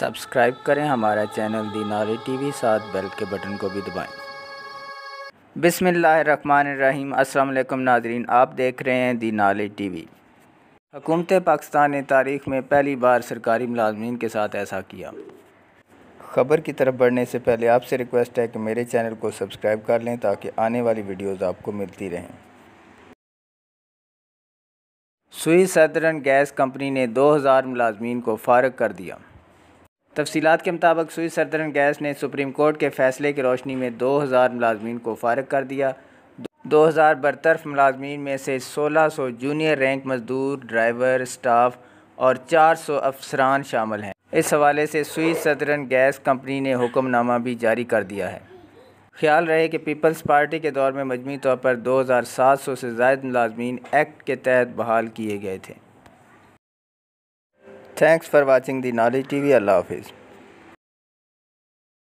Subscribe करें हमारा channel the T TV साथ बेल के बटन को भी दबाएं बिसमीम असल नाजरीन आप देख रहे हैं दी टी टीवी हकूमत पाकिस्तान ने तारीख में पहली बार सरकारी मुलाजमीन के साथ ऐसा किया खबर की तरफ बढ़ने से पहले आपसे रिक्वेस्ट है कि मेरे चैनल को सब्सक्राइब कर लें ताकि आने वाली वीडियोज़ आपको मिलती रहें सुई सदरन गैस कंपनी ने 2000 मुलाजमीन को फारग कर दिया तफसीत के मुताबिक सुई सरदरन गैस ने सुप्रीम कोर्ट के फैसले की रोशनी में दो हज़ार मुलाजमी को फारग कर दिया दो हज़ार बरतरफ मुलाजमीन में से सोलह सौ जूनियर रैंक मजदूर ड्राइवर स्टाफ और चार सौ अफसरान शामिल हैं इस हवाले से सुई सदरन गैस कंपनी ने हुक्मनामा भी जारी कर दिया है ख्याल रहे कि पीपल्स पार्टी के दौर में मजमू तौर पर दो हज़ार सात सौ से जायद मुलाजमी एक्ट के तहत बहाल किए गए थे Thanks for watching the Knowledge TV. Allah Hafiz.